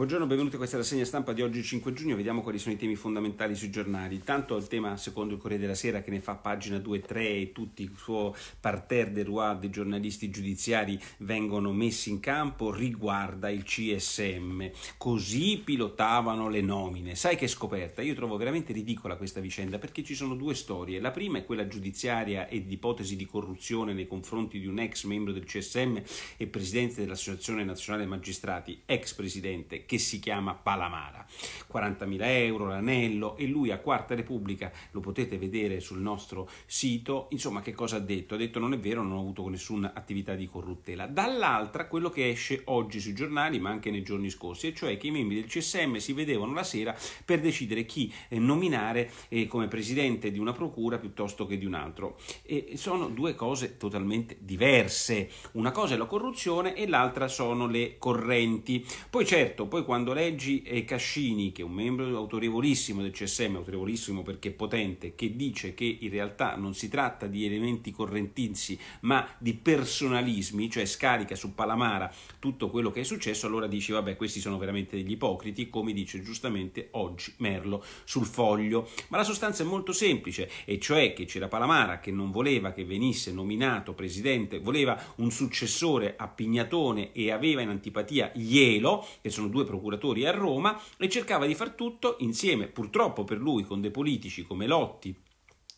Buongiorno, benvenuti a questa rassegna stampa di oggi 5 giugno, vediamo quali sono i temi fondamentali sui giornali. Tanto il tema secondo il Corriere della Sera che ne fa pagina 2-3 e tutti il suo parterre de roi dei giornalisti giudiziari vengono messi in campo riguarda il CSM. Così pilotavano le nomine. Sai che scoperta? Io trovo veramente ridicola questa vicenda perché ci sono due storie. La prima è quella giudiziaria e di ipotesi di corruzione nei confronti di un ex membro del CSM e presidente dell'Associazione Nazionale Magistrati, ex presidente che si chiama Palamara. 40.000 euro l'anello e lui a Quarta Repubblica, lo potete vedere sul nostro sito, insomma che cosa ha detto? Ha detto non è vero, non ho avuto nessuna attività di corruttela. Dall'altra quello che esce oggi sui giornali ma anche nei giorni scorsi, e cioè che i membri del CSM si vedevano la sera per decidere chi eh, nominare eh, come presidente di una procura piuttosto che di un altro. E sono due cose totalmente diverse. Una cosa è la corruzione e l'altra sono le correnti. Poi certo poi quando leggi eh, Cascini, che è un membro autorevolissimo del CSM, autorevolissimo perché potente, che dice che in realtà non si tratta di elementi correntizi, ma di personalismi, cioè scarica su Palamara tutto quello che è successo, allora dici vabbè questi sono veramente degli ipocriti, come dice giustamente oggi Merlo sul foglio. Ma la sostanza è molto semplice, e cioè che c'era Palamara che non voleva che venisse nominato presidente, voleva un successore a Pignatone e aveva in antipatia Ielo, che sono due due procuratori a Roma e cercava di far tutto insieme, purtroppo per lui, con dei politici come Lotti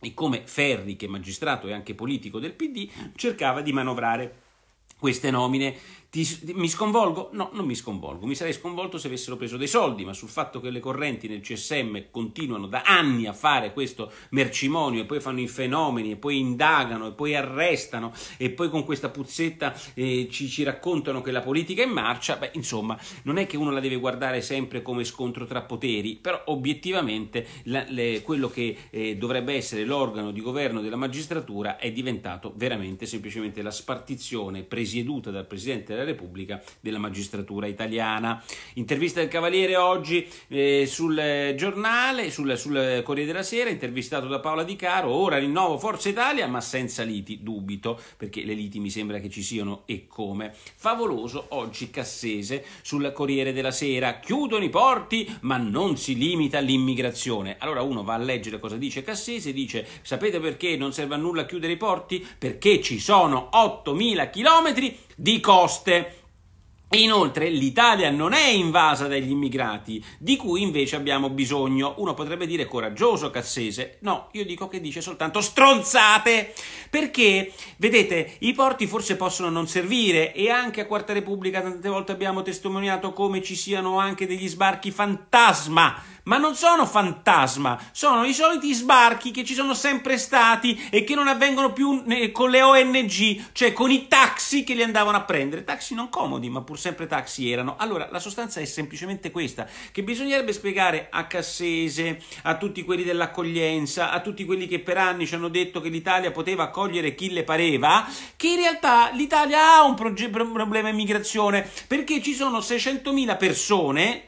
e come Ferri, che è magistrato e anche politico del PD, cercava di manovrare queste nomine. Ti, mi sconvolgo? No, non mi sconvolgo. Mi sarei sconvolto se avessero preso dei soldi, ma sul fatto che le correnti nel CSM continuano da anni a fare questo mercimonio e poi fanno i fenomeni e poi indagano e poi arrestano e poi con questa puzzetta eh, ci, ci, raccontano che la politica è in marcia, beh, insomma, non è che uno la deve guardare sempre come scontro tra poteri, però obiettivamente la, le, quello che eh, dovrebbe essere l'organo di governo della magistratura è diventato veramente semplicemente la spartizione presieduta dal Presidente della Repubblica della magistratura italiana. Intervista del Cavaliere oggi eh, sul giornale, sul, sul, Corriere della Sera, intervistato da Paola Di Caro, ora rinnovo Forza Italia ma senza liti, dubito, perché le liti mi sembra che ci siano e come. Favoloso oggi Cassese sul Corriere della Sera, chiudono i porti ma non si limita l'immigrazione. Allora uno va a leggere cosa dice Cassese, dice sapete perché non serve a nulla chiudere i porti? Perché ci sono 8.000 chilometri di coste. Inoltre l'Italia non è invasa dagli immigrati, di cui invece abbiamo bisogno. Uno potrebbe dire coraggioso Cassese, no, io dico che dice soltanto stronzate, perché, vedete, i porti forse possono non servire e anche a Quarta Repubblica tante volte abbiamo testimoniato come ci siano anche degli sbarchi fantasma, ma non sono fantasma, sono i soliti sbarchi che ci sono sempre stati e che non avvengono più eh, con le ONG, cioè con i taxi che li andavano a prendere. Taxi non comodi, ma pur sempre taxi erano. Allora, la sostanza è semplicemente questa, che bisognerebbe spiegare a Cassese, a tutti quelli dell'accoglienza, a tutti quelli che per anni ci hanno detto che l'Italia poteva accogliere chi le pareva, che in realtà l'Italia ha un proge- problema immigrazione, perché ci sono 600.000 persone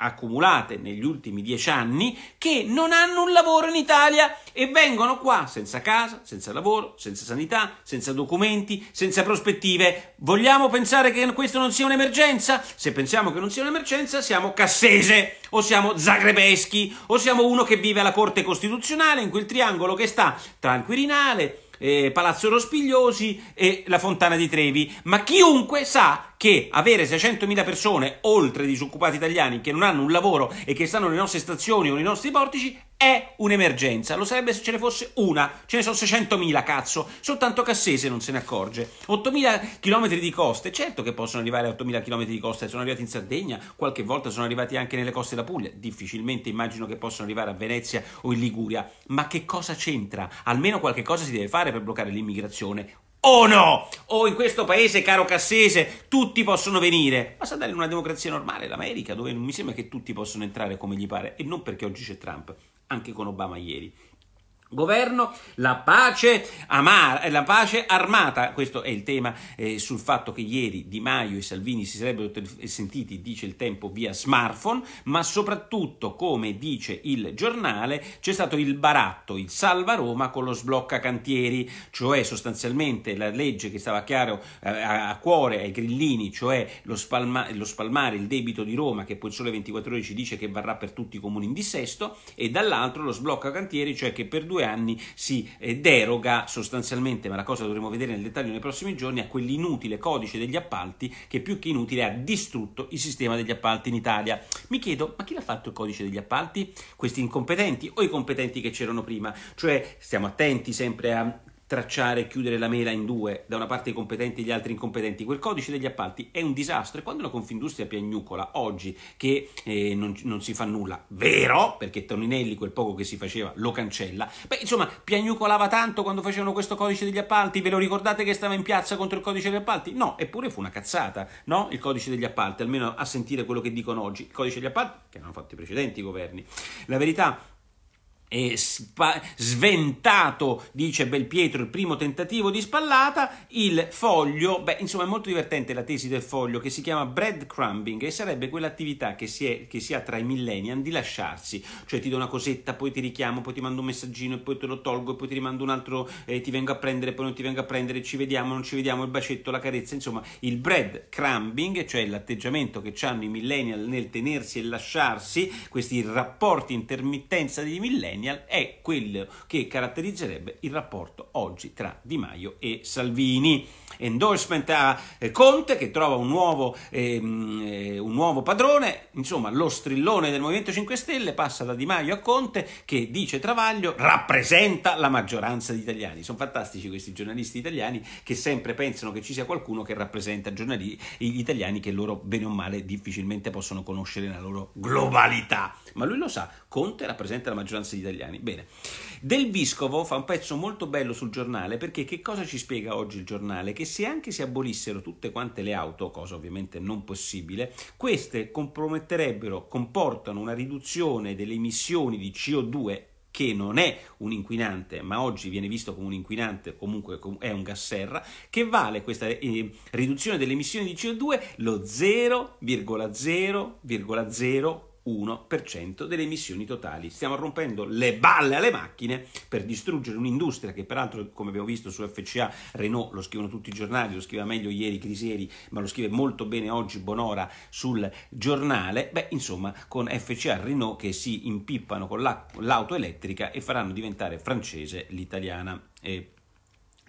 accumulate negli ultimi dieci anni che non hanno un lavoro in Italia e vengono qua senza casa, senza lavoro, senza sanità, senza documenti, senza prospettive. Vogliamo pensare che questo non sia un'emergenza? Se pensiamo che non sia un'emergenza siamo cassese o siamo zagrebeschi o siamo uno che vive alla Corte Costituzionale in quel triangolo che sta tra il Quirinale, eh, Palazzo Rospigliosi e la Fontana di Trevi, ma chiunque sa che avere 600.000 persone oltre disoccupati italiani che non hanno un lavoro e che stanno nelle nostre stazioni o nei nostri portici è un'emergenza. Lo sarebbe se ce ne fosse una, ce ne sono 600.000, cazzo. Soltanto Cassese non se ne accorge. 8.000 km di coste, certo che possono arrivare a 8.000 km di coste, sono arrivati in Sardegna, qualche volta sono arrivati anche nelle coste della Puglia. Difficilmente immagino che possano arrivare a Venezia o in Liguria. Ma che cosa c'entra? Almeno qualche cosa si deve fare per bloccare l'immigrazione. O oh no! O oh, in questo paese, caro Cassese, tutti possono venire. Basta andare in una democrazia normale, l'America, dove non mi sembra che tutti possano entrare come gli pare, e non perché oggi c'è Trump anche con Obama ieri. Governo, la pace, amara, eh, la pace, armata, questo è il tema eh, sul fatto che ieri Di Maio e Salvini si sarebbero sentiti, dice il tempo, via smartphone, ma soprattutto, come dice il giornale, c'è stato il baratto, il salva Roma con lo sblocca cantieri, cioè sostanzialmente la legge che stava chiaro eh, a cuore ai grillini, cioè lo, spalma, lo spalmare il debito di Roma, che poi il sole 24 ore ci dice che varrà per tutti i comuni in dissesto, e dall'altro lo sblocca cantieri, cioè che per due due anni si eh, deroga sostanzialmente, ma la cosa dovremo vedere nel dettaglio nei prossimi giorni, a quell'inutile codice degli appalti che più che inutile ha distrutto il sistema degli appalti in Italia. Mi chiedo, ma chi l'ha fatto il codice degli appalti? Questi incompetenti o i competenti che c'erano prima? Cioè, stiamo attenti sempre a tracciare e chiudere la mela in due, da una parte i competenti e gli altri incompetenti. Quel codice degli appalti è un disastro e quando la Confindustria piagnucola oggi che eh, non, non, si fa nulla, vero, perché Toninelli quel poco che si faceva lo cancella, beh insomma piagnucolava tanto quando facevano questo codice degli appalti, ve lo ricordate che stava in piazza contro il codice degli appalti? No, eppure fu una cazzata, no? Il codice degli appalti, almeno a sentire quello che dicono oggi, il codice degli appalti che hanno fatto i precedenti governi. La verità è e spa- sventato, dice Belpietro, il primo tentativo di spallata, il foglio, beh insomma è molto divertente la tesi del foglio che si chiama breadcrumbing e sarebbe quell'attività che si, è, che si ha tra i millennial di lasciarsi, cioè ti do una cosetta, poi ti richiamo, poi ti mando un messaggino e poi te lo tolgo e poi ti rimando un altro, eh, ti vengo a prendere, poi non ti vengo a prendere, ci vediamo, non ci vediamo, il bacetto, la carezza, insomma il breadcrumbing, cioè l'atteggiamento che hanno i millennial nel tenersi e lasciarsi, questi rapporti intermittenza dei millennial, millennial è quello che caratterizzerebbe il rapporto oggi tra Di Maio e Salvini endorsement a eh, Conte che trova un nuovo, ehm, eh, un nuovo padrone, insomma lo strillone del Movimento 5 Stelle passa da Di Maio a Conte che dice Travaglio rappresenta la maggioranza di italiani. Sono fantastici questi giornalisti italiani che sempre pensano che ci sia qualcuno che rappresenta gli italiani che loro bene o male difficilmente possono conoscere nella loro globalità. Ma lui lo sa, Conte rappresenta la maggioranza degli italiani. Bene. Del Vescovo fa un pezzo molto bello sul giornale perché che cosa ci spiega oggi il giornale? che se anche si abolissero tutte quante le auto, cosa ovviamente non possibile, queste comprometterebbero, comportano una riduzione delle emissioni di CO2 che non è un inquinante, ma oggi viene visto come un inquinante, comunque è un gas serra, che vale questa eh, riduzione delle emissioni di CO2 lo 0,0,0 1% delle emissioni totali. Stiamo rompendo le balle alle macchine per distruggere un'industria che peraltro, come abbiamo visto su FCA, Renault, lo scrivono tutti i giornali, lo scriveva meglio ieri Crisieri, ma lo scrive molto bene oggi Bonora sul giornale. Beh, insomma, con FCA Renault che si impippano con l'auto elettrica e faranno diventare francese l'italiana. E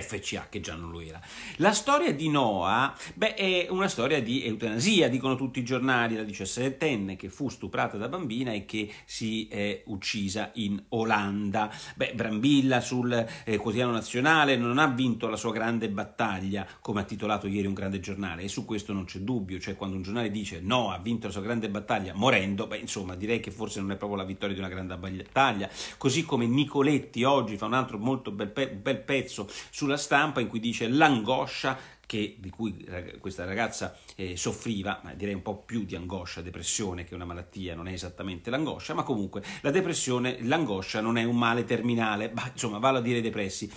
FCA, che già non lo era. La storia di Noah beh, è una storia di eutanasia, dicono tutti i giornali, la 17enne che fu stuprata da bambina e che si è uccisa in Olanda. Beh, Brambilla sul eh, quotidiano nazionale non ha vinto la sua grande battaglia, come ha titolato ieri un grande giornale, e su questo non c'è dubbio, cioè quando un giornale dice Noah ha vinto la sua grande battaglia morendo, beh, insomma, direi che forse non è proprio la vittoria di una grande battaglia, così come Nicoletti oggi fa un altro molto bel, pe- bel pezzo su sulla stampa in cui dice l'angoscia che, di cui questa ragazza eh, soffriva, ma direi un po' più di angoscia, depressione che una malattia, non è esattamente l'angoscia, ma comunque la depressione, l'angoscia non è un male terminale, ma insomma, vale a dire depressi,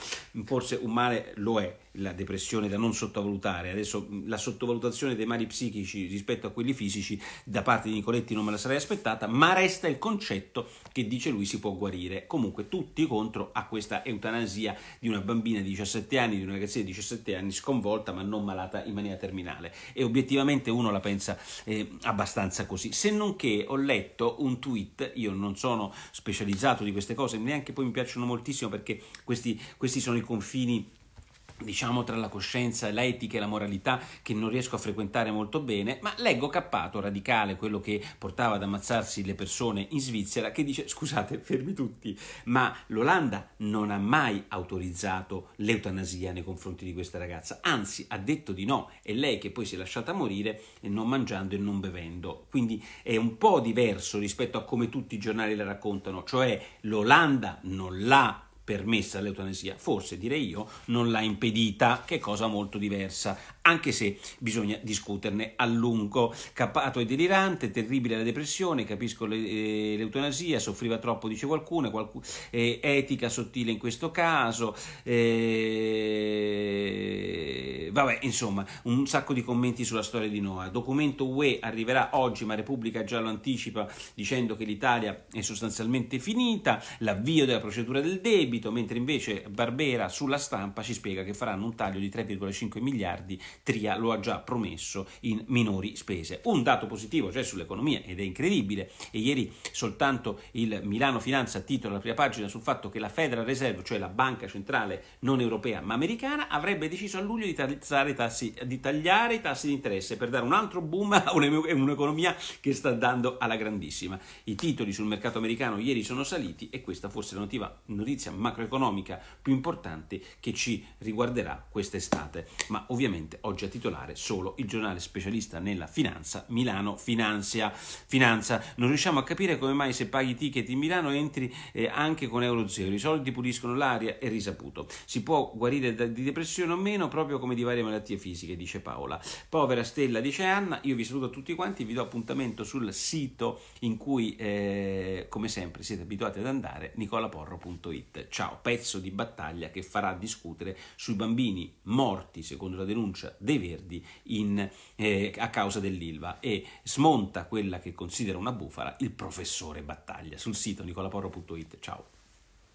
forse un male lo è la depressione da non sottovalutare. Adesso la sottovalutazione dei mali psichici rispetto a quelli fisici da parte di Nicoletti non me la sarei aspettata, ma resta il concetto che dice lui si può guarire. Comunque tutti contro a questa eutanasia di una bambina di 17 anni, di una ragazzina di 17 anni sconvolta ma non malata in maniera terminale. E obiettivamente uno la pensa eh, abbastanza così. Se non che ho letto un tweet, io non sono specializzato di queste cose, neanche poi mi piacciono moltissimo perché questi, questi sono i confini diciamo tra la coscienza, l'etica e la moralità che non riesco a frequentare molto bene, ma leggo Cappato, radicale, quello che portava ad ammazzarsi le persone in Svizzera, che dice scusate, fermi tutti, ma l'Olanda non ha mai autorizzato l'eutanasia nei confronti di questa ragazza, anzi ha detto di no, è lei che poi si è lasciata morire eh, non mangiando e non bevendo, quindi è un po' diverso rispetto a come tutti i giornali la raccontano, cioè l'Olanda non l'ha permessa l'eutanasia, forse direi io, non l'ha impedita, che cosa molto diversa, anche se bisogna discuterne a lungo. Capato e delirante, terribile la depressione, capisco eh, l'eutanasia, soffriva troppo, dice qualcuno, qualcu- eh, etica sottile in questo caso, eh, vabbè, insomma, un sacco di commenti sulla storia di Noah. Documento UE arriverà oggi, ma Repubblica già lo anticipa dicendo che l'Italia è sostanzialmente finita, l'avvio della procedura del debito, debito, mentre invece Barbera sulla stampa ci spiega che faranno un taglio di 3,5 miliardi, Tria lo ha già promesso in minori spese. Un dato positivo c'è cioè, sull'economia ed è incredibile e ieri soltanto il Milano Finanza titola la prima pagina sul fatto che la Federal Reserve, cioè la banca centrale non europea ma americana, avrebbe deciso a luglio di, tagliare i tassi di, tagliare i tassi di interesse per dare un altro boom a un'economia che sta dando alla grandissima. I titoli sul mercato americano ieri sono saliti e questa forse è la notizia macroeconomica più importante che ci riguarderà quest'estate. Ma ovviamente oggi a titolare solo il giornale specialista nella finanza, Milano Finanzia. Finanza. Non riusciamo a capire come mai se paghi ticket in Milano entri eh, anche con euro zero. I soldi puliscono l'aria, e risaputo. Si può guarire da, di depressione o meno, proprio come di varie malattie fisiche, dice Paola. Povera Stella, dice Anna, io vi saluto tutti quanti, vi do appuntamento sul sito in cui, eh, come sempre, siete abituati ad andare, nicolaporro.it ciao, pezzo di battaglia che farà discutere sui bambini morti, secondo la denuncia dei Verdi, in, eh, a causa dell'Ilva e smonta quella che considera una bufala il professore Battaglia sul sito nicolaporro.it. Ciao.